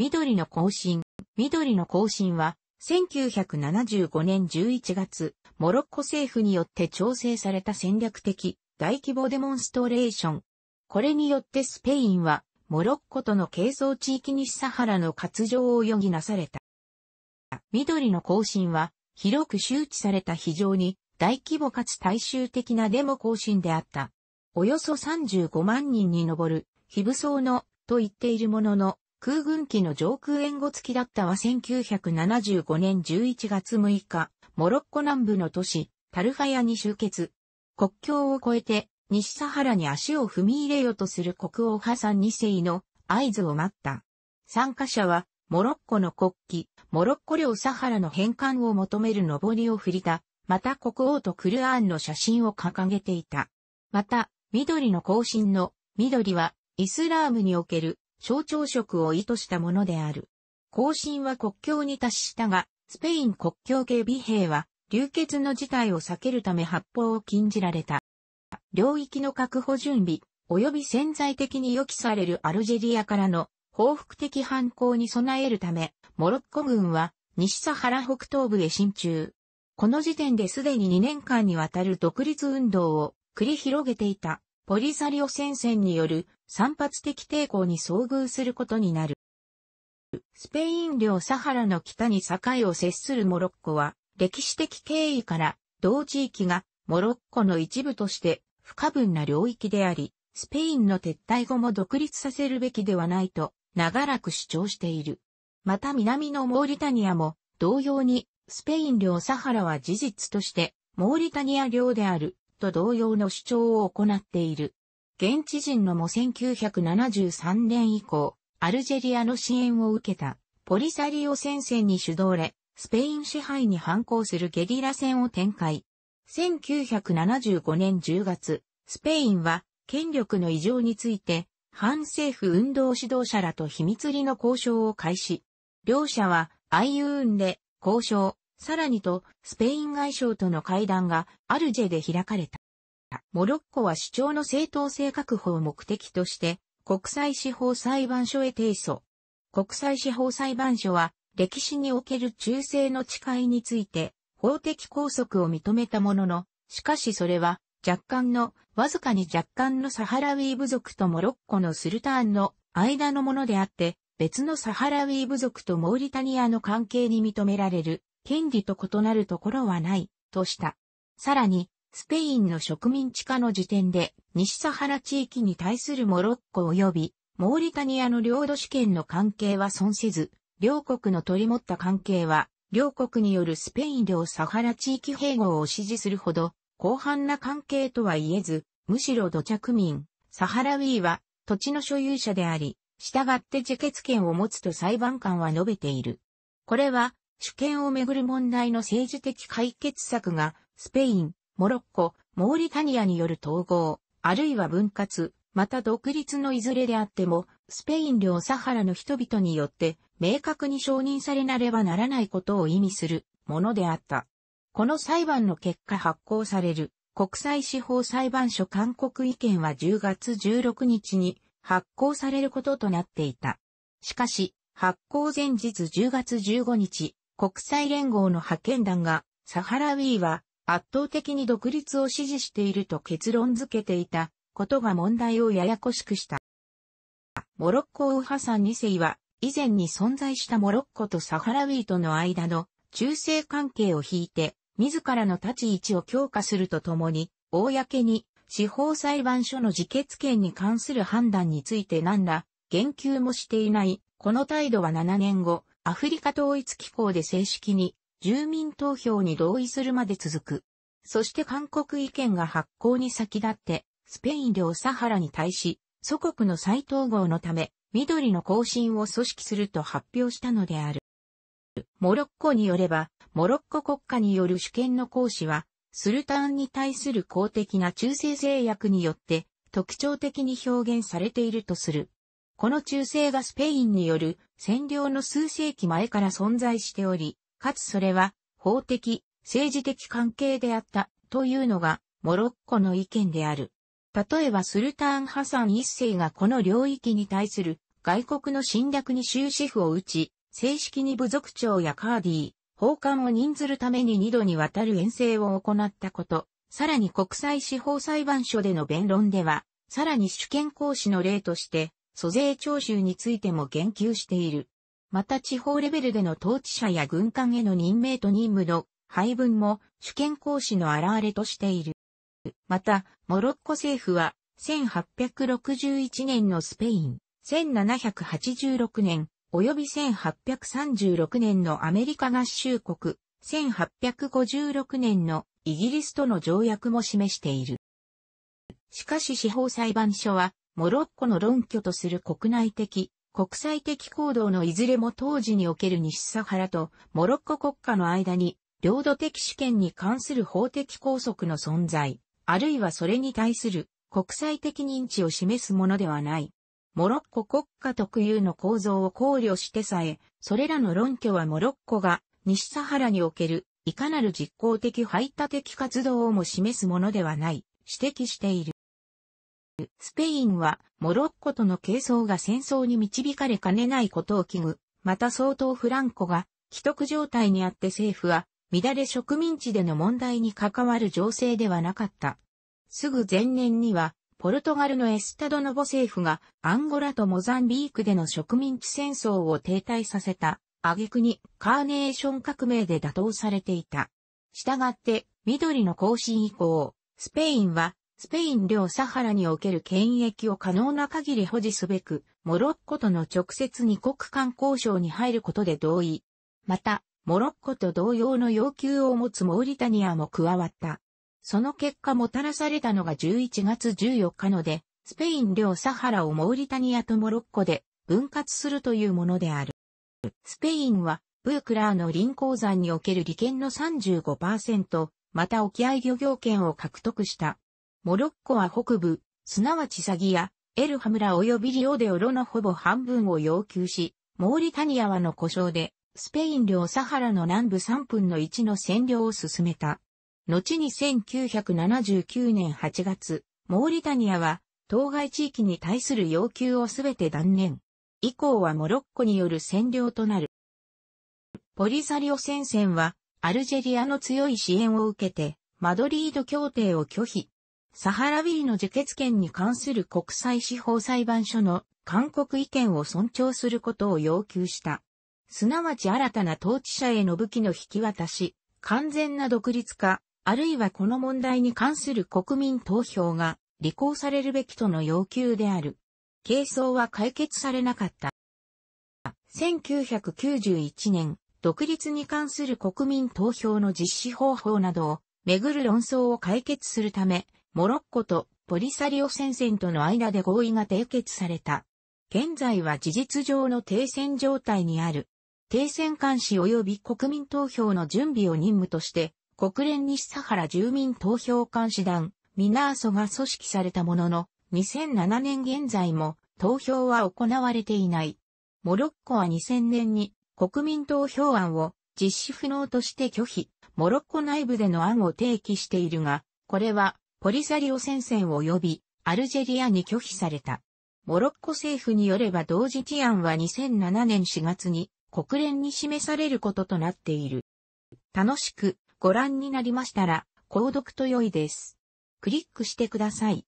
緑の更新。緑の更新は、1975年11月、モロッコ政府によって調整された戦略的大規模デモンストレーション。これによってスペインは、モロッコとの係争地域西サハラの割譲を余儀なされた。緑の更新は、広く周知された非常に大規模かつ大衆的なデモ行進であった。およそ35万人に上る、非武装のと言っているものの、空軍機の上空援護付きだったは1975年11月6日、モロッコ南部の都市、タルファヤに集結。国境を越えて、西サハラに足を踏み入れようとする国王ハサン2世の合図を待った。参加者は、モロッコの国旗、モロッコ領サハラの返還を求める上りを振りた、また国王とクルアーンの写真を掲げていた。また、緑の行進の、緑は、イスラームにおける象徴色を意図したものである。行進は国境に達したが、スペイン国境警備兵は、流血の事態を避けるため発砲を禁じられた。領域の確保準備、及び潜在的に予期されるアルジェリアからの報復的反抗に備えるため、モロッコ軍は西サハラ北東部へ進駐。この時点ですでに2年間にわたる独立運動を繰り広げていた。ポリサリオ戦線による散発的抵抗に遭遇することになる。スペイン領サハラの北に境を接するモロッコは、歴史的経緯から同地域がモロッコの一部として不可分な領域であり、スペインの撤退後も独立させるべきではないと長らく主張している。また南のモーリタニアも同様にスペイン領サハラは事実としてモーリタニア領であると同様の主張を行っている。現地人のも1973年以降、アルジェリアの支援を受けた、ポリサリオ戦線に主導れ、スペイン支配に反抗するゲリラ戦を展開。1975年10月、スペインは、権力の異常について、反政府運動指導者らと秘密裏の交渉を開始。両者は、ーンで、交渉、さらにと、スペイン外相との会談がアルジェで開かれた。モロッコは主張の正当性確保を目的として、国際司法裁判所へ提訴。国際司法裁判所は、歴史における忠誠の誓いについて、法的拘束を認めたものの、しかしそれは、若干の、わずかに若干のサハラウィー部族とモロッコのスルターンの間のものであって、別のサハラウィー部族とモーリタニアの関係に認められる権利と異なるところはない、とした。さらに、スペインの植民地化の時点で、西サハラ地域に対するモロッコ及び、モーリタニアの領土主権の関係は損せず、両国の取り持った関係は、両国によるスペイン領サハラ地域併合を支持するほど、広範な関係とは言えず、むしろ土着民、サハラウィーは土地の所有者であり、従って自決権を持つと裁判官は述べている。これは主権をめぐる問題の政治的解決策が、スペイン、モロッコ、モーリタニアによる統合、あるいは分割、また独立のいずれであっても、スペイン領サハラの人々によって、明確に承認されなればならないことを意味するものであった。この裁判の結果発行される国際司法裁判所勧告意見は10月16日に発行されることとなっていた。しかし、発行前日10月15日、国際連合の派遣団が、サハラウィーは圧倒的に独立を支持していると結論付けていたことが問題をややこしくした。モロッコ王ハサン2世は以前に存在したモロッコとサハラウィーとの間の中性関係を引いて自らの立ち位置を強化するとともに公に司法裁判所の自決権に関する判断について何ら言及もしていないこの態度は7年後アフリカ統一機構で正式に住民投票に同意するまで続く。そして韓国意見が発行に先立って、スペイン領サハラに対し、祖国の再統合のため、緑の行進を組織すると発表したのである。モロッコによれば、モロッコ国家による主権の行使は、スルタンに対する公的な忠誠制約によって、特徴的に表現されているとする。この中世がスペインによる占領の数世紀前から存在しており、かつそれは法的、政治的関係であったというのがモロッコの意見である。例えばスルターン・ハサン一世がこの領域に対する外国の侵略に終止符を打ち、正式に部族長やカーディー、奉還を任ずるために二度にわたる遠征を行ったこと、さらに国際司法裁判所での弁論では、さらに主権行使の例として、租税徴収についても言及している。また地方レベルでの統治者や軍艦への任命と任務の配分も主権行使の表れとしている。また、モロッコ政府は1861年のスペイン、1786年、及び1836年のアメリカ合衆国、1856年のイギリスとの条約も示している。しかし司法裁判所はモロッコの論拠とする国内的、国際的行動のいずれも当時における西サハラとモロッコ国家の間に領土的主権に関する法的拘束の存在、あるいはそれに対する国際的認知を示すものではない。モロッコ国家特有の構造を考慮してさえ、それらの論拠はモロッコが西サハラにおけるいかなる実効的排他的活動をも示すものではない、指摘している。スペインは、モロッコとの係争が戦争に導かれかねないことを危惧。また相当フランコが、既得状態にあって政府は、乱れ植民地での問題に関わる情勢ではなかった。すぐ前年には、ポルトガルのエスタドノボ政府がアンゴラとモザンビークでの植民地戦争を停滞させた、挙句にカーネーション革命で打倒されていた。したがって、緑の更新以降、スペインはスペイン領サハラにおける権益を可能な限り保持すべく、モロッコとの直接二国間交渉に入ることで同意。また、モロッコと同様の要求を持つモーリタニアも加わった。その結果もたらされたのが11月14日ので、スペイン領サハラをモーリタニアとモロッコで分割するというものである。スペインは、ブークラーの輪港山における利権の35%、また沖合漁業権を獲得した。モロッコは北部、すなわちサギや、エルハムラ及びリオデオロのほぼ半分を要求し、モーリタニアはの故障で、スペイン領サハラの南部3分の1の占領を進めた。後に1979年8月、モーリタニアは、当該地域に対する要求をすべて断念。以降はモロッコによる占領となる。ポリサリオ戦線は、アルジェリアの強い支援を受けて、マドリード協定を拒否。サハラビリの受決権に関する国際司法裁判所の韓国意見を尊重することを要求した。すなわち新たな統治者への武器の引き渡し、完全な独立化、あるいはこの問題に関する国民投票が履行されるべきとの要求である。係争は解決されなかった。1991年、独立に関する国民投票の実施方法などをめぐる論争を解決するため、モロッコとポリサリオ戦線との間で合意が締結された。現在は事実上の停戦状態にある。停戦監視及び国民投票の準備を任務として、国連西サハラ住民投票監視団、ミナーソが組織されたものの、2007年現在も投票は行われていない。モロッコは2000年に国民投票案を実施不能として拒否、モロッコ内部での案を提起しているが、これはポリサリオ戦線及びアルジェリアに拒否された。モロッコ政府によれば同時治安は2007年4月に国連に示されることとなっている。楽しくご覧になりましたら、購読と良いです。クリックしてください。